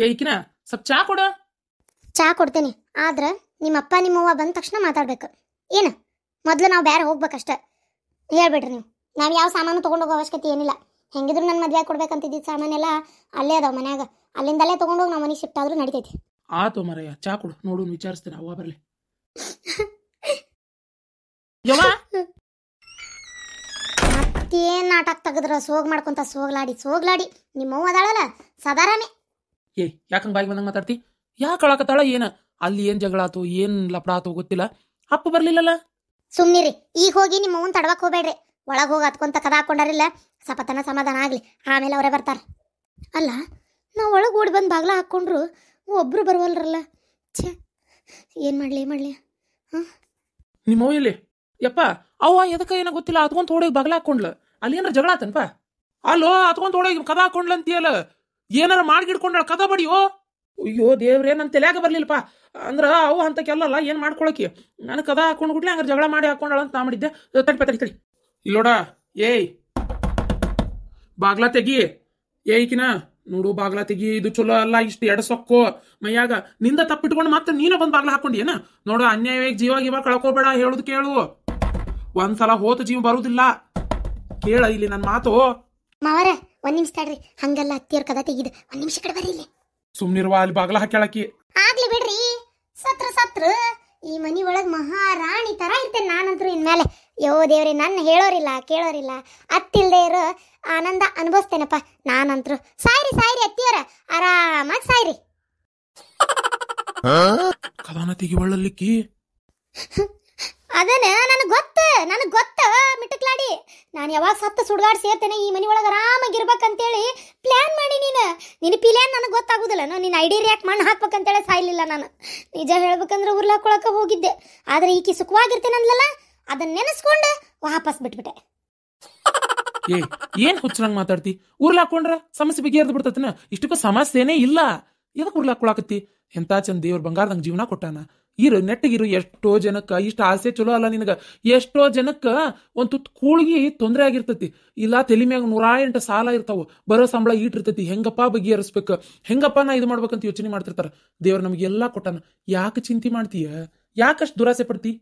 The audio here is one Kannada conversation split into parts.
ಸ್ವಲ್ಪ ಚಾ ಕೊಡು ಚಾ ಕೊಡ್ತೀನಿ ಆದ್ರೆ ನಿಮ್ಮ ಅಪ್ಪ ನಿಮ್ಮ ಬಂದ ತಕ್ಷಣ ಮಾತಾಡ್ಬೇಕು ಏನು ಮೊದ್ಲು ನಾವು ಬೇರೆ ಹೋಗ್ಬೇಕಷ್ಟ ಹೇಳ್ಬಿಡ್ರಿ ನೀವು ನಾವು ಯಾವ ಸಾಮಾನು ಹೋಗೋ ಅವಶ್ಯಕತೆ ಏನಿಲ್ಲ ಹೆಂಗಿದ್ರು ನನ್ನ ಮದುವೆ ಕೊಡ್ಬೇಕಂತಿದ್ದಿದ್ದು ಸಾಮಾನೆಲ್ಲ ಅಲ್ಲೇ ಅದಾವ ಮನ್ಯಾಗ ಅಲ್ಲಿಂದಲೇ ತೊಗೊಂಡೋಗಿ ನಾವು ಮನೆಗೆ ಶಿಫ್ಟ್ ಆದ್ರೂ ನಡಿತೈತಿ ಆತು ಮರಯ್ಯ ಚಾ ಕೊಡು ನೋಡು ವಿಚಾರಿಸ್ತೇನೆ ಅವ್ವ ಬರಲಿ ಮತ್ತೇನ್ ನಾಟಕ ತೆಗದ್ರ ಸೋಗ್ ಮಾಡ್ಕೊಂತ ಸೋಗ್ಲಾಡಿ ಸೋಗ್ಲಾಡಿ ನಿಮ್ಮವ್ವ ಅದಾಳಲ್ಲ ಸದಾರಾಮೆ ಏ ಯಾಕಂಗ್ ಬಾಯಿಗೆ ಬಂದಂಗೆ ಮಾತಾಡ್ತಿ ಯಾಕೆ ಕಳಕತ್ತಾಳ ಏನ ಅಲ್ಲಿ ಏನು ಜಗಳ ಆತು ಏನು ಲಪಡ ಆತು ಗೊತ್ತಿಲ್ಲ ಅಪ್ಪ ಬರ್ಲಿಲ್ಲಲ್ಲ ಸುಮ್ನಿರಿ ಈಗ ಹೋಗಿ ನಿಮ್ಮ ಅವನ್ ತಡವಾಕ್ ಹೋಗ್ಬೇಡ್ರಿ ಒಳಗೆ ಹೋಗಿ ಹತ್ಕೊಂತ ಕದ ಹಾಕೊಂಡಾರಿಲ್ಲ ಸಪತನ ಸಮಾಧಾನ ಆಗಲಿ ಆಮೇಲೆ ಅವರೇ ಬರ್ತಾರೆ ಅಲ್ಲ ನಾವು ಒಳಗೆ ಓಡಿ ಬಂದು ಬಾಗ್ಲ ಹಾಕೊಂಡ್ರು ಒಬ್ರು ಬರುವಲ್ರಲ್ಲ ಛೇ ಏನು ಮಾಡಲಿ ಏನು ಮಾಡಲಿ ಹಾಂ ನಿಮ್ಮ ಇಲ್ಲಿ ಯಪ್ಪ ಅವ ಎದಕ್ಕೆ ಏನೋ ಗೊತ್ತಿಲ್ಲ ಅದ್ಕೊಂತ ಓಡೋಗಿ ಬಾಗ್ಲ ಹಾಕೊಂಡ್ಲ ಅಲ್ಲಿ ಏನಾರ ಜಗಳ ಆತನ್ಪಾ ಅಲ್ಲೋ ಅದ್ಕೊಂತ ಓಡೋಗಿ ಕದ ಹಾಕೊಂಡ್ಲಂತೀಯಲ್ಲ ಏನಾರ ಮಾಡ್ಗಿಡ್ಕೊಂಡಾಳ ಕದ ಬಡಿಯೋ ಅಯ್ಯೋ ದೇವ್ರೆ ನನ್ನ ತಲೆಯಾಗ ಬರ್ಲಿಲ್ಲಪ್ಪ ಅಂದ್ರ ಅವು ಅಂತ ಕೆಲ್ಲಲ್ಲ ಏನು ಮಾಡ್ಕೊಳಕಿ ನನ್ ಕದ ಹಾಕೊಂಡು ಗುಡ್ಲಿ ಹಂಗಾರೆ ಜಗಳ ಮಾಡಿ ಹಾಕೊಂಡಾಳ ಅಂತ ನಾ ಮಾಡಿದ್ದೆ ತಡಿ ಪತ್ರಿ ತಡಿ ಇಲ್ಲೋಡ ಏಯ್ ಬಾಗ್ಲ ತೆಗಿ ಏಯ್ಕಿನ ನೋಡು ಬಾಗ್ಲಾ ತೆಗಿ ಇದು ಚಲೋ ಅಲ್ಲ ಇಷ್ಟು ಸೊಕ್ಕು ಮೈಯಾಗ ನಿಂದ ತಪ್ಪಿಟ್ಕೊಂಡು ಮತ್ತೆ ನೀನು ಬಂದು ಬಾಗ್ಲ ಏನ ನೋಡು ಅನ್ಯಾಯವಾಗಿ ಜೀವ ಇವಾಗ ಕಳ್ಕೋಬೇಡ ಹೇಳುದು ಕೇಳು ಒಂದ್ಸಲ ಹೋತ ಜೀವ ಬರುದಿಲ್ಲ ಕೇಳ ಇಲ್ಲಿ ನನ್ನ ಮಾತು ಮಾವರ ಒಂದ್ ನಿಮಿಷ ತಡ್ರಿ ಹಂಗಲ್ಲ ಅತ್ತಿಯವ್ರ ಕದ ತೆಗಿದ್ ಒಂದ್ ನಿಮಿಷ ಕಡೆ ಬರ್ರಿ ಇಲ್ಲಿ ಸುಮ್ನಿರುವ ಅಲ್ಲಿ ಬಾಗ್ಲ ಹಾಕ್ಯಾಳಕಿ ಆಗ್ಲಿ ಬಿಡ್ರಿ ಸತ್ರ ಸತ್ರ ಈ ಮನಿ ಒಳಗ್ ಮಹಾರಾಣಿ ತರ ಇರ್ತೇನೆ ಇನ್ ಇನ್ಮೇಲೆ ಯೋ ದೇವ್ರಿ ನನ್ನ ಹೇಳೋರಿಲ್ಲ ಕೇಳೋರಿಲ್ಲ ಅತ್ತಿಲ್ದೇ ಇರೋ ಆನಂದ ಅನುಭವಿಸ್ತೇನಪ್ಪ ನಾನಂತ್ರ ಸಾಯ್ರಿ ಸಾಯ್ರಿ ಅತ್ತಿಯವರ ಆರಾಮಾಗಿ ಸಾಯ್ರಿ ಕದಾನ ತೆಗಿವಳ್ಳಲಿಕ್ಕಿ ಅದನ್ನ ನನಗೆ ಗೊತ್ತ ನನಗೆ ಗೊತ್ತ ಮಿಟಕ್ಲಾಡಿ ನಾನು ಯಾವಾಗ ಸತ್ತು ಸುಡ್ಗಾಡ್ ಸೇರ್ತೇನೆ ಈ ಮನೆ ಒಳಗೆ ಆರಾಮಾಗಿರ್ಬೇಕಂತೇಳಿ ಪ್ಲ್ಯಾನ್ ಮಾಡಿ ನೀನು ನಿನ್ನ ಪಿಲ್ಯಾನ್ ನನಗೆ ಗೊತ್ತಾಗೋದಿಲ್ಲ ನಿನ್ನ ಐಡಿ ರಿಯಾಕ್ಟ್ ಮಣ್ಣು ಹಾಕ್ಬೇಕಂತೇಳಿ ಸಾಯ್ಲಿಲ್ಲ ನಾನು ನಿಜ ಹೇಳ್ಬೇಕಂದ್ರೆ ಉರ್ಲಾಕೊಳಕ್ಕೆ ಹೋಗಿದ್ದೆ ಆದ್ರೆ ಈಕೆ ಸುಖವಾಗಿರ್ತೇನೆ ಅಂದ್ಲಲ್ಲ ಅದನ್ನ ನೆನೆಸ್ಕೊಂಡು ವಾಪಸ್ ಬಿಟ್ಬಿಟ್ಟೆ ಏ ಏನ್ ಹುಚ್ಚರಂಗ್ ಮಾತಾಡ್ತಿ ಉರ್ಲಾಕೊಂಡ್ರ ಸಮಸ್ಯೆ ಬಿಗಿಯರ್ದು ಬಿಡ್ತತನ ಇಷ್ಟಕ್ಕೂ ಸಮಸ್ಯೆನೇ ಇಲ್ಲ ಎದಕ್ಕೆ ಉರ್ಲಾಕೊಳಕತ್ತಿ ಎಂತ ಚಂದ ದೇವ್ರ ಬಂಗಾರದಂಗ್ ಜೀವನ ಕೊಟ್ಟಾನ ಇರು ನೆಟ್ಟಗಿರು ಎಷ್ಟೋ ಜನಕ್ಕೆ ಇಷ್ಟು ಆಸೆ ಚಲೋ ಅಲ್ಲ ನಿನಗೆ ಎಷ್ಟೋ ಜನಕ್ಕೆ ಒಂದು ತುತ್ತು ಕೂಳ್ಗಿ ತೊಂದರೆ ಆಗಿರ್ತೈತಿ ಇಲ್ಲ ತಲೆ ಮ್ಯಾಗ ನೂರಾ ಎಂಟು ಸಾಲ ಇರ್ತಾವೆ ಬರೋ ಸಂಬಳ ಈಟಿರ್ತೈತಿ ಹೆಂಗಪ್ಪ ಬಗೆಹರಿಸ್ಬೇಕು ಹೆಂಗಪ್ಪ ನಾ ಇದು ಮಾಡ್ಬೇಕಂತ ಯೋಚನೆ ಮಾಡ್ತಿರ್ತಾರ ದೇವ್ರು ನಮಗೆ ಎಲ್ಲ ಕೊಟ್ಟಾನ ಯಾಕೆ ಚಿಂತೆ ಮಾಡ್ತೀಯ ಯಾಕಷ್ಟು ದುರಾಸೆ ಪಡ್ತಿ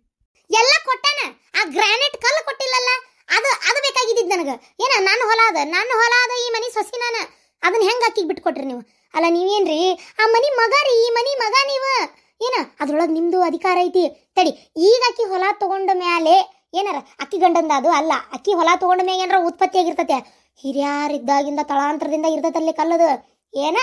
ಎಲ್ಲ ಕೊಟ್ಟಾನ ಆ ಗ್ರಾನೈಟ್ ಕಲ್ಲು ಕೊಟ್ಟಿಲ್ಲಲ್ಲ ಅದು ಅದು ಬೇಕಾಗಿದ್ದಿದ್ದು ನನಗೆ ಏನ ನನ್ನ ಹೊಲ ಅದ ನನ್ನ ಹೊಲ ಅದ ಈ ಮನೆ ಸೊಸಿ ನಾನು ಅದನ್ನ ಹೆಂಗೆ ಹಾಕಿ ಕೊಟ್ರಿ ನೀವು ಅಲ್ಲ ನೀವೇನ್ರಿ ಆ ಮನಿ ಮಗ ರೀ ಈ ಮನಿ ಮಗ ನೀವು ಏನ ಅದ್ರೊಳಗೆ ನಿಮ್ಮದು ಅಧಿಕಾರ ಐತಿ ತಡಿ ಈಗ ಅಕ್ಕಿ ಹೊಲ ತಗೊಂಡ ಮೇಲೆ ಏನಾರ ಅಕ್ಕಿ ಗಂಡಂದ ಅದು ಅಲ್ಲ ಅಕ್ಕಿ ಹೊಲ ತಗೊಂಡ ಮ್ಯಾಗ ಏನಾರ ಉತ್ಪತ್ತಿ ಆಗಿರ್ತತೆ ಹಿರಿಯಾರಿದ್ದಾಗಿಂದ ತಳಾಂತರದಿಂದ ಇರ್ತತಲ್ಲಿ ಕಲ್ಲದು ಏನ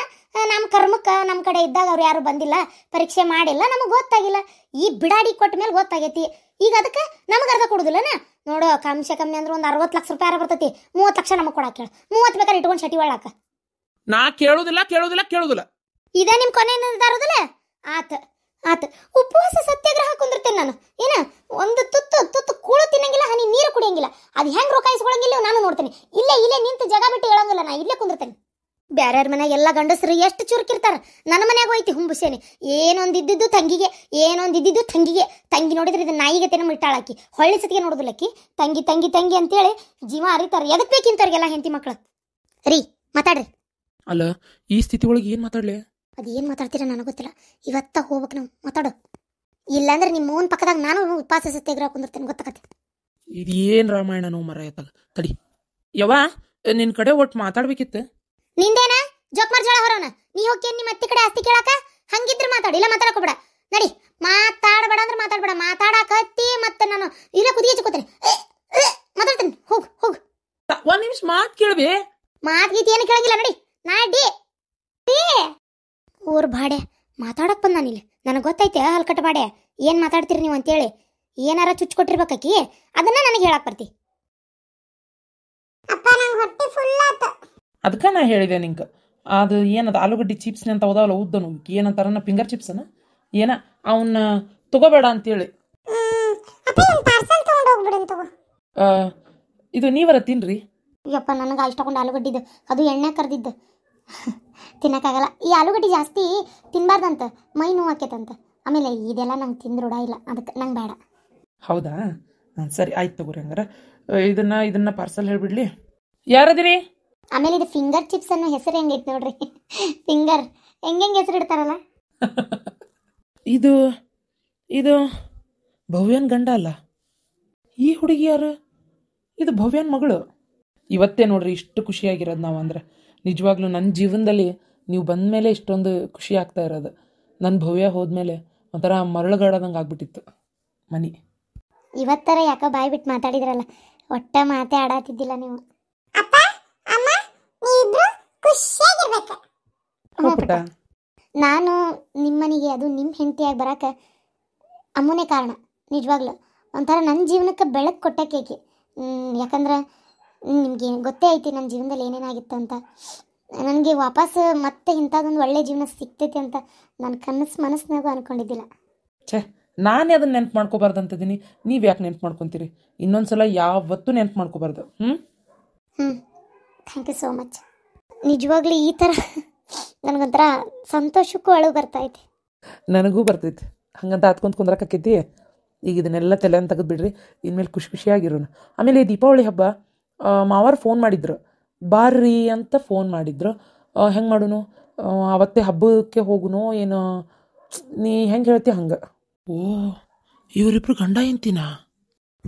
ನಮ್ಮ ಕರ್ಮಕ್ಕೆ ನಮ್ಮ ಕಡೆ ಇದ್ದಾಗ ಅವ್ರು ಯಾರು ಬಂದಿಲ್ಲ ಪರೀಕ್ಷೆ ಮಾಡಿಲ್ಲ ನಮಗೆ ಗೊತ್ತಾಗಿಲ್ಲ ಈ ಬಿಡಾಡಿ ಕೊಟ್ಟ ಮೇಲೆ ಗೊತ್ತಾಗೈತಿ ಈಗ ಅದಕ್ಕೆ ನಮಗೆ ಅರ್ಧ ಕೊಡುದಿಲ್ಲನ ನೋಡು ಕಮ್ಸೆ ಕಮ್ಮಿ ಅಂದ್ರೆ ಒಂದು ಅರವತ್ತು ಲಕ್ಷ ರೂಪಾಯಿ ಬರ್ತೈತಿ ಮೂವತ್ತು ಲಕ್ಷ ನಮಗೆ ಕೊಡಕ್ಕೆ ಕೇಳು ಮೂವತ್ತು ಬೇಕಾದ್ರೆ ಇಟ್ಕೊಂಡು ಶಟಿ ಒಳಕ ನಾ ಕೇಳುದಿಲ್ಲ ಕೇಳುದಿಲ್ಲ ಕೇಳುದಿಲ್ಲ ಇದೇ ನಿಮ್ಮ ಕೊನೆ ಆತ ಆತ ಉಪವಾಸ ಸತ್ಯಾಗ್ರಹ ಕುಂದಿರ್ತೇನೆ ನಾನು ಏನ ಒಂದು ತುತ್ತು ತುತ್ತು ಕೂಳು ತಿನ್ನಂಗಿಲ್ಲ ಹನಿ ನೀರು ಕುಡಿಯಂಗಿಲ್ಲ ಅದು ಹೆಂಗೆ ರೊಕ್ಕಾಯಿಸ್ಕೊಳಂಗಿಲ್ಲ ನಾನು ನೋಡ್ತೇನೆ ಇಲ್ಲೇ ಇಲ್ಲೇ ನಿಂತು ಜಗ ಬಿಟ್ಟು ಹೇಳಂಗಿಲ್ಲ ನಾ ಇಲ್ಲೇ ಕುಂದಿರ್ತೇನೆ ಬ್ಯಾರ್ಯಾರ ಮನ್ಯಾಗ ಎಲ್ಲ ಗಂಡಸರು ಎಷ್ಟು ಚುರುಕಿರ್ತಾರ ನನ್ನ ಮನ್ಯಾಗ ಹೋಯ್ತಿ ಹುಂಬುಸೇನೆ ಏನೊಂದು ಇದ್ದಿದ್ದು ತಂಗಿಗೆ ಏನೊಂದು ಇದ್ದಿದ್ದು ತಂಗಿಗೆ ತಂಗಿ ನೋಡಿದ್ರೆ ಇದು ತೇನ ಮಿಟ್ಟಾಳಾಕಿ ಹೊಳ್ಳಿ ಸತಿಗೆ ನೋಡೋದಿಲ್ಲಕ್ಕಿ ತಂಗಿ ತಂಗಿ ತಂಗಿ ಅಂತೇಳಿ ಜೀವ ಅರಿತಾರೆ ಎದಕ್ಕೆ ಬೇಕಿಂತವ್ರಿಗೆಲ್ಲ ಹೆಂಡತಿ ಮಕ್ಕಳು ರೀ ಮಾತಾಡ್ರಿ ಅಲ್ಲ ಈ ಸ್ಥಿತಿ ಒಳಗೆ ಏನು ಮಾತಾಡ್ಲಿ ಅದೇನು ಮಾತಾಡ್ತೀರ ನನಗೆ ಗೊತ್ತಿಲ್ಲ ಇವತ್ತ ಹೋಗ್ಬೇಕು ನಾವು ಮಾತಾಡೋ ಇಲ್ಲಾಂದ್ರೆ ನಿಮ್ಮ ಓನ್ ಪಕ್ಕದಾಗ ನಾನು ಉಪವಾಸ ಸತ್ಯಾಗ್ರಹ ಕುಂದಿರ್ತೇನೆ ಗೊತ್ತಾಗತ್ತೆ ಇದೇನು ರಾಮಾಯಣ ನೋವು ಮರ ತಡಿ ಯವ್ವ ನಿನ್ನ ಕಡೆ ಒಟ್ಟು ಮಾತಾಡ್ಬೇಕಿತ್ತು ನಿಂದೇನ ಜೋಕ್ಮಾರ್ ಜೋಳ ಹೊರೋನ ನೀ ಹೋಗ್ತೇನೆ ನಿಮ್ಮ ಅತ್ತಿ ಕಡೆ ಆಸ್ತಿ ಕೇಳಾಕ ಹಂಗಿದ್ರೆ ಮಾತಾಡಿ ಇಲ್ಲ ಮಾತಾಡಕೋಬೇಡ ನಡಿ ಮಾತಾಡಬೇಡ ಅಂದ್ರೆ ಮಾತಾಡಬೇಡ ಮಾತಾಡಕತ್ತಿ ಮತ್ತೆ ನಾನು ಇಲ್ಲ ಕುದಿಗೆ ಹಚ್ಕೋತೇನೆ ಮಾತಾಡ್ತೇನೆ ಹೋಗ್ ಹೋಗ್ ಒಂದ್ ನಿಮಿಷ ಮಾತ್ ಕೇಳ್ಬಿ ಮಾತು ಗೀತಿ ಏನು ಕೇಳಂಗಿಲ್ಲ ನಡಿ ನಾಡಿ ಊರ್ ಬಾಡೆ ಮಾತಾಡಕ್ ಬಂದ ಇಲ್ಲಿ ನನಗೆ ಗೊತ್ತೈತೆ ಹಲ್ಕಟ್ ಬಾಡೆ ಏನು ಮಾತಾಡ್ತೀರಿ ನೀವು ಅಂತೇಳಿ ಏನಾರ ಚುಚ್ಕೊಟ್ಟಿರ್ಬೇಕಾಕಿ ಅದನ್ನ ನನಗೆ ಹೇಳಕ್ ಬರ್ತಿ ಅದಕ್ಕೆ ನಾ ಹೇಳಿದೆ ನಿಂಗೆ ಅದು ಏನದು ಆಲೂಗಡ್ಡೆ ಚಿಪ್ಸ್ ಅಂತ ಓದಾವಲ್ಲ ಉದ್ದನು ಅಂತಾರನ್ನ ಫಿಂಗರ್ ಚಿಪ್ಸನ ಏನ ಅವನ್ನ ತಗೋಬೇಡ ಅಂತೇಳಿ ಇದು ನೀವರ ತಿನ್ರಿ ಯಪ್ಪ ನನಗೆ ಇಷ್ಟಕೊಂಡು ಆಲೂಗಡ್ಡಿದ್ದು ಅದು ಎಣ್ಣೆ ಕರೆದಿದ್ದು ತಿನ್ನೋಕ್ಕಾಗಲ್ಲ ಈ ಆಲೂಗಡ್ಡೆ ಜಾಸ್ತಿ ತಿನ್ನಬಾರ್ದಂತ ಮೈ ನೋವು ಆಕೈತಂತ ಆಮೇಲೆ ಇದೆಲ್ಲ ನಂಗೆ ತಿಂದ್ರು ಡಾ ಇಲ್ಲ ಅದಕ್ಕೆ ನಂಗೆ ಬೇಡ ಹೌದಾ ಸರಿ ಆಯ್ತು ತಗೋರಿ ಹಂಗಾರ ಇದನ್ನ ಇದನ್ನ ಪಾರ್ಸಲ್ ಹೇಳ್ಬಿಡ್ಲಿ ಯಾರದಿರಿ ಆಮೇಲೆ ಇದು ಫಿಂಗರ್ ಚಿಪ್ಸ್ ಅನ್ನೋ ಹೆಸರು ಹೆಂಗೈತೆ ನೋಡ್ರಿ ಫಿಂಗರ್ ಹೆಂಗೆ ಹೆಸರು ಇಡ್ತಾರಲ್ಲ ಇದು ಇದು ಭವ್ಯನ್ ಗಂಡ ಅಲ್ಲ ಈ ಹುಡುಗಿ ಯಾರು ಇದು ಭವ್ಯನ್ ಮಗಳು ಇವತ್ತೇ ನೋಡ್ರಿ ಇಷ್ಟು ಖುಷಿಯಾಗಿರೋದು ನಾವು ಅಂದ್ರೆ ನಿಜವಾಗ್ಲೂ ನನ್ನ ಜೀವನದಲ್ಲಿ ನೀವು ಬಂದ ಮೇಲೆ ಇಷ್ಟೊಂದು ಖುಷಿ ಆಗ್ತಾ ಇರೋದು ನನ್ನ ಭವ್ಯ ಹೋದ್ಮೇಲೆ ಒಂಥರ ಮರಳುಗಾಡದಂಗೆ ಆಗ್ಬಿಟ್ಟಿತ್ತು ಮನಿ ಇವತ್ತರ ಯಾಕೋ ಬಾಯಿ ಬಿಟ್ಟು ಮಾತಾಡಿದ್ರಲ್ಲ ಒಟ್ಟ ಮಾತೆ ಆಡಾತಿದ್ದಿಲ್ಲ ನೀವು ಅಪ್ಪ ಅಮ್ಮ ನೀವಿಬ್ರು ಖುಷಿಯಾಗಿರ್ಬೇಕು ಹ್ಞೂ ನಾನು ನಿಮ್ಮನಿಗೆ ಅದು ನಿಮ್ಮ ಹೆಂಡತಿಯಾಗಿ ಬರಕ್ಕೆ ಅಮ್ಮನೇ ಕಾರಣ ನಿಜವಾಗ್ಲೂ ಒಂಥರ ನನ್ನ ಜೀವನಕ್ಕೆ ಬೆಳಕು ಕೊಟ್ಟಕ್ಕೆ ಯಾಕಂದ್ರೆ ನಿಮ್ಗೆ ಗೊತ್ತೇ ಐತಿ ನನ್ನ ಜೀವನದಲ್ಲಿ ಏನೇನಾಗಿತ್ತು ಅಂತ ನನಗೆ ವಾಪಸ್ ಮತ್ತೆ ಇಂಥದ್ದೊಂದು ಒಳ್ಳೆ ಜೀವನ ಸಿಗ್ತೈತಿ ಅಂತ ನನ್ನ ಕನಸು ಮನಸ್ಸಿನಾಗ ಅನ್ಕೊಂಡಿದ್ದಿಲ್ಲ ಛೇ ನಾನೇ ಅದನ್ನ ನೆನ್ಪು ಮಾಡ್ಕೋಬಾರ್ದು ಅಂತಿದ್ದೀನಿ ನೀವು ಯಾಕೆ ನೆನ್ಪು ಮಾಡ್ಕೊತೀರಿ ಇನ್ನೊಂದ್ಸಲ ಯಾವತ್ತೂ ನೆನ್ಪು ಮಾಡ್ಕೋಬಾರ್ದು ಹ್ಞೂ ಹ್ಞೂ ಥ್ಯಾಂಕ್ ಯು ಸೋ ಮಚ್ ನಿಜವಾಗ್ಲೂ ಈ ಥರ ನನಗೊಂಥರ ಸಂತೋಷಕ್ಕೂ ಅಳು ಬರ್ತೈತಿ ನನಗೂ ಬರ್ತೈತಿ ಹಂಗಂತ ಹತ್ಕೊಂತ ಕುಂದ್ರಕ್ಕಾಕೈತಿ ಈಗ ಇದನ್ನೆಲ್ಲ ತಲೆಯನ್ನು ಬಿಡ್ರಿ ಇನ್ಮೇಲೆ ಖುಷಿ ಖುಷಿಯಾಗಿರೋಣ ಆಮೇಲೆ ದೀಪಾವಳಿ ಹಬ್ಬ ಮಾವಾರು ಫೋನ್ ಮಾಡಿದ್ರು ಬಾರ್ರಿ ಅಂತ ಫೋನ್ ಮಾಡಿದ್ರು ಹೆಂಗೆ ಮಾಡೋನು ಅವತ್ತೇ ಹಬ್ಬಕ್ಕೆ ಹೋಗುನೋ ಏನು ನೀ ಹೆಂಗೆ ಹೇಳ್ತಿ ಹಂಗೆ ಓ ಇವರಿಬ್ರು ಗಂಡ ಎಂತಿನ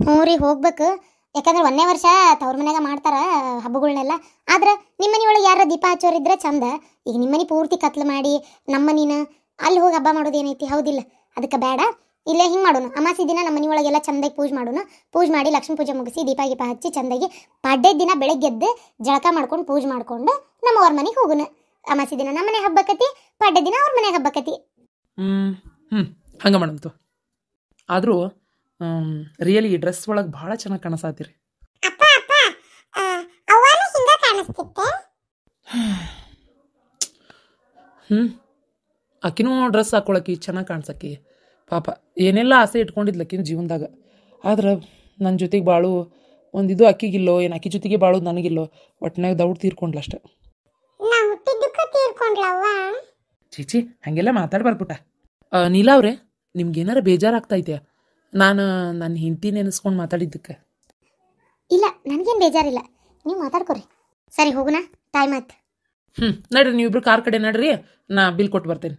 ಹ್ಞೂ ರೀ ಹೋಗ್ಬೇಕು ಯಾಕಂದ್ರೆ ಒಂದೇ ವರ್ಷ ತವ್ರ ಮನ್ಯಾಗ ಮಾಡ್ತಾರ ಹಬ್ಬಗಳನ್ನೆಲ್ಲ ಆದ್ರೆ ನಿಮ್ಮ ಒಳಗೆ ಯಾರ ದೀಪ ಹಚ್ಚೋರಿದ್ರೆ ಚಂದ ಈಗ ನಿಮ್ಮನೆ ಪೂರ್ತಿ ಕತ್ಲು ಮಾಡಿ ನಮ್ಮ ಮನಿನ ಅಲ್ಲಿ ಹೋಗಿ ಹಬ್ಬ ಏನೈತಿ ಹೌದಿಲ್ಲ ಅದಕ್ಕೆ ಬೇಡ ಇಲ್ಲೇ ಹಿಂಗೆ ಮಾಡೋಣ ಅಮಾಸಿ ದಿನ ನಮ್ಮ ಮನೆಯೊಳಗೆಲ್ಲ ಚಂದಾಗಿ ಪೂಜೆ ಮಾಡೋಣ ಪೂಜೆ ಮಾಡಿ ಲಕ್ಷ್ಮೀ ಪೂಜೆ ಮುಗಿಸಿ ದೀಪ ಗೀಪ ಹಚ್ಚಿ ಚಂದಾಗಿ ಪಾಡ್ಯ ದಿನ ಬೆಳಗ್ಗೆದ್ದು ಜಳಕ ಮಾಡ್ಕೊಂಡು ಪೂಜೆ ಮಾಡ್ಕೊಂಡು ನಮ್ಮ ಅವ್ರ ಮನೆಗೆ ಹೋಗೋಣ ಅಮಾಸಿ ದಿನ ನಮ್ಮ ಮನೆ ಹಬ್ಬಕತಿ ಪಾಡ್ಯ ದಿನ ಅವ್ರ ಮನೆ ಹಬ್ಬಕತಿ ಹ್ಞೂ ಹಂಗೆ ಮಾಡಂತು ಆದರೂ ರಿಯಲಿ ಈ ಡ್ರೆಸ್ ಒಳಗೆ ಭಾಳ ಚೆನ್ನಾಗಿ ಕಾಣಿಸ್ತೀರಿ ಹ್ಞೂ ಆಕಿನೂ ಡ್ರೆಸ್ ಹಾಕೊಳಕಿ ಚೆನ್ನಾಗಿ ಕಾಣಿಸಕ್ಕಿ ಪಾಪ ಏನೆಲ್ಲ ಆಸೆ ಇಟ್ಕೊಂಡಿದ್ಲು ಜೀವನ್ದಾಗ ಜೀವನದಾಗ ಆದ್ರೆ ನನ್ನ ಜೊತೆಗೆ ಭಾಳ ಒಂದು ಇದು ಅಕ್ಕಿಗಿಲ್ಲೋ ಏನು ಅಕ್ಕಿ ಜೊತೆಗೆ ಬಾಳು ನನಗಿಲ್ಲೋ ಒಟ್ಟಿನಾಗ ದೌಡ್ ತೀರ್ಕೊಂಡ್ಲ ಅಷ್ಟೆ ಚೀಚಿ ಹಾಗೆಲ್ಲ ಮಾತಾಡ್ಬಾರ್ದು ಪುಟ್ಟ ನೀಲಾವ್ರೆ ನಿಮ್ಗೆ ಏನಾರ ಇದೆಯಾ ನಾನು ನನ್ನ ಹಿಂತಿ ನೆನೆಸ್ಕೊಂಡು ಮಾತಾಡಿದ್ದಕ್ಕೆ ಇಲ್ಲ ನನಗೇನು ಬೇಜಾರಿಲ್ಲ ನೀವು ಮಾತಾಡ್ಕೊರಿ ಸರಿ ಹೋಗೋಣ ಟೈಮ್ ಆಯ್ತು ಹ್ಞೂ ನಡ್ರಿ ನೀವಿಬ್ರು ಕಾರ್ ಕಡೆ ನಡ್ರಿ ನಾ ಬಿಲ್ ಕೊಟ್ಟು ಬರ್ತೇನೆ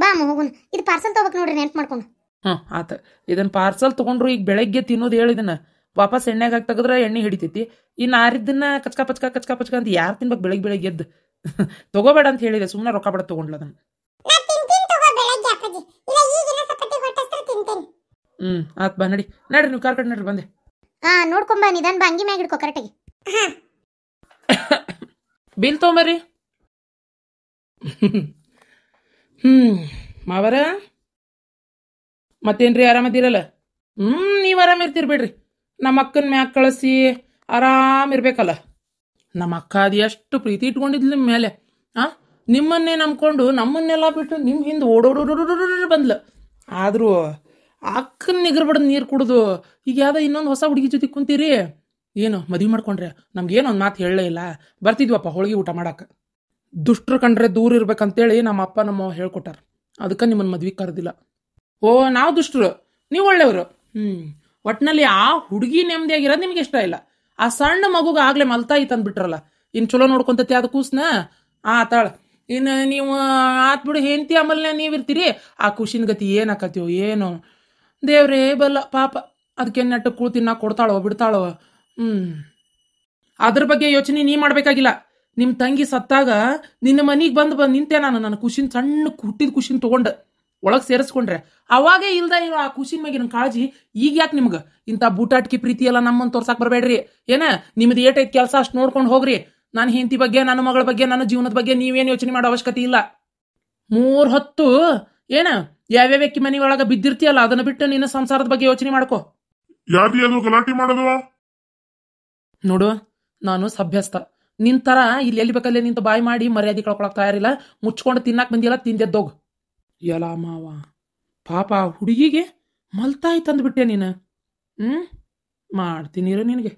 ಬಾ ಅಮ್ಮ ಇದು ಪಾರ್ಸಲ್ ತಗೋಬೇಕು ನೋಡ್ರಿ ನೆನ್ಪು ಮಾಡ್ಕೊಂಡು ಹ್ಞೂ ಆತ ಇದನ್ ಪಾರ್ಸಲ್ ತಗೊಂಡ್ರು ಈಗ ಬೆಳಗ್ಗೆ ತಿನ್ನೋದು ಹೇಳಿದನ ವಾಪಸ್ ಎಣ್ಣೆಗೆ ಹಾಕಿ ತೆಗೆದ್ರೆ ಎಣ್ಣೆ ಹಿಡಿತೈತಿ ಇನ್ನು ಆರಿದ್ದನ್ನ ಕಚ್ಕ ಪಚ್ಕ ಕಚ್ಕ ಪಚ್ಕ ಅಂತ ಯಾರು ತಿನ್ಬೇಕು ಬೆಳಗ್ಗೆ ಬೆಳಗ್ಗೆ ಎದ್ದು ತಗೋಬೇಡ ಅಂತ ಹೇಳಿದೆ ಸುಮ್ಮನೆ ರೊಕ್ಕ ಬೇಡ ತಗೊಂಡ್ಲ ಅದನ್ನ ಹ್ಞೂ ಆತ್ ಬಾ ನಡಿ ನಡಿ ನೀವು ಕಾರ್ ಕಡೆ ನಡ್ರಿ ಬಂದೆ ಹಾ ನೋಡ್ಕೊಂಬ ನಿಧಾನ ಬಾ ಮ್ಯಾಗ ಹಿಡ್ಕೊ ಕರೆಕ್ಟಾಗಿ ಬಿಲ್ ತೊಗೊಂಬರ್ರಿ ಹ್ಮ್ ಮಾವರ ಮತ್ತೇನ್ರಿ ಆರಾಮದಿರಲ್ಲ ಹ್ಮ್ ನೀವ್ ಆರಾಮ ಇರ್ತೀರಿ ಬಿಡ್ರಿ ನಮ್ಮ ಅಕ್ಕನ ಮ್ಯಾಕ್ ಕಳಿಸಿ ಆರಾಮ ಇರ್ಬೇಕಲ್ಲ ನಮ್ಮ ಅಕ್ಕ ಅದು ಎಷ್ಟು ಪ್ರೀತಿ ಇಟ್ಕೊಂಡಿದ್ ನಿಮ್ ಮೇಲೆ ಆ ನಿಮ್ಮನ್ನೇ ನಂಬ್ಕೊಂಡು ನಮ್ಮನ್ನೆಲ್ಲ ಬಿಟ್ಟು ನಿಮ್ಮ ಹಿಂದೆ ಓಡೋಡೋಡೋಡೋಡೋಡೋಡ್ ಬಂದ್ಲು ಆದರೂ ಅಕ್ಕನ ನಿಗರ್ ನೀರ್ ನೀರು ಕುಡಿದು ಈಗ ಯಾವ್ದ ಇನ್ನೊಂದು ಹೊಸ ಹುಡುಗಿ ಜೊತೆ ಕುಂತೀರಿ ಏನು ಮದುವೆ ಮಾಡ್ಕೊಂಡ್ರೆ ನಮ್ಗೇನು ಒಂದು ಮಾತು ಹೇಳಲೇ ಇಲ್ಲ ಬರ್ತಿದ್ವಪ್ಪ ಹೋಳಿಗೆ ಊಟ ಮಾಡಕ್ಕೆ ದುಷ್ಟರು ಕಂಡ್ರೆ ದೂರ ಇರ್ಬೇಕಂತೇಳಿ ನಮ್ಮ ಅಪ್ಪ ನಮ್ಮ ಹೇಳ್ಕೊಟ್ಟಾರ ಅದಕ್ಕೆ ನಿಮ್ಮನ್ ಮದ್ವೆ ಕರೆದಿಲ್ಲ ಓ ನಾವು ದುಷ್ಟರು ನೀವು ಒಳ್ಳೆಯವರು ಹ್ಮ್ ಒಟ್ನಲ್ಲಿ ಆ ಹುಡುಗಿ ನೆಮ್ಮದಿಯಾಗಿರೋದು ನಿಮ್ಗೆ ಇಷ್ಟ ಇಲ್ಲ ಆ ಸಣ್ಣ ಮಗುಗೆ ಆಗಲೇ ಮಲ್ತಾಯಿ ಅಂದ್ಬಿಟ್ರಲ್ಲ ಇನ್ ಚಲೋ ನೋಡ್ಕೊಂತತಿ ಅದು ಕೂಸ್ನ ತಾಳ ಇನ್ನು ನೀವು ಆತ್ ಬಿಡು ಹೆಂಡ್ತಿ ಆಮೇಲೆ ನೀವಿರ್ತೀರಿ ಆ ಖುಷಿನ ಗತಿ ಏನಾಕತ್ತೀವೋ ಏನೋ ದೇವ್ರೇ ಬಲ್ಲ ಪಾಪ ಅದಕ್ಕೆ ನೆಟ್ಟು ಕೂಳ್ತಿನ್ನ ಕೊಡ್ತಾಳೋ ಬಿಡ್ತಾಳೋ ಹ್ಮ್ ಅದ್ರ ಬಗ್ಗೆ ಯೋಚನೆ ನೀ ಮಾಡಬೇಕಾಗಿಲ್ಲ ನಿಮ್ಮ ತಂಗಿ ಸತ್ತಾಗ ನಿನ್ನ ಮನೆಗೆ ಬಂದು ಬಂದು ನಿಂತೆ ನಾನು ನನ್ನ ಖುಷಿನ ಸಣ್ಣ ಹುಟ್ಟಿದ ಖುಷಿನ ತಗೊಂಡ್ ಒಳಗೆ ಸೇರಿಸ್ಕೊಂಡ್ರೆ ಅವಾಗೇ ಇಲ್ದ ಇರೋ ಆ ಖುಷಿನ ಮ್ಯಾಗಿನ ಕಾಳಜಿ ಈಗ ಯಾಕೆ ನಿಮ್ಗೆ ಇಂಥ ಬೂಟಾಟಿಕೆ ಪ್ರೀತಿ ಎಲ್ಲ ನಮ್ಮನ್ ತೋರ್ಸಕ್ ಬರಬೇಡ್ರಿ ಏನ ನಿಮ್ದು ಏಟೈತ್ ಕೆಲಸ ಅಷ್ಟು ನೋಡ್ಕೊಂಡು ಹೋಗ್ರಿ ನಾನು ಹೆಂಡತಿ ಬಗ್ಗೆ ನನ್ನ ಮಗಳ ಬಗ್ಗೆ ನನ್ನ ಜೀವನದ ಬಗ್ಗೆ ನೀವೇನು ಯೋಚನೆ ಮಾಡೋ ಅವಶ್ಯಕತೆ ಇಲ್ಲ ಮೂರು ಹೊತ್ತು ಏನ ಯಾವ್ಯಾವ ವ್ಯಕ್ತಿ ಮನೆ ಒಳಗೆ ಬಿದ್ದಿರ್ತೀಯಲ್ಲ ಅದನ್ನ ಬಿಟ್ಟು ನಿನ್ನ ಸಂಸಾರದ ಬಗ್ಗೆ ಯೋಚನೆ ಮಾಡ್ಕೋ ಯಾರು ಗಲಾಟೆ ಮಾಡುದು ನೋಡು ನಾನು ಸಭ್ಯಸ್ತ ತರ ಇಲ್ಲಿ ಎಲ್ಲಿ ಬೇಕಲ್ಲಿ ನಿಂತ ಬಾಯಿ ಮಾಡಿ ಮರ್ಯಾದೆ ಕಳ್ಕೊಳಕ್ ತಯಾರಿಲ್ಲ ಮುಚ್ಕೊಂಡು ತಿನ್ನಕ್ಕೆ ಬಂದಿಲ್ಲ ತಿಂದೆದ್ದೋಗ್ ಎಲ್ಲ ಮಾವ ಪಾಪ ಹುಡುಗಿಗೆ ಮಲ್ತಾಯಿ ತಂದ್ಬಿಟ್ಟೆ ನೀನು ಹ್ಮ್ ಮಾಡ್ತೀನಿ ಇರೋ ನಿನಗೆ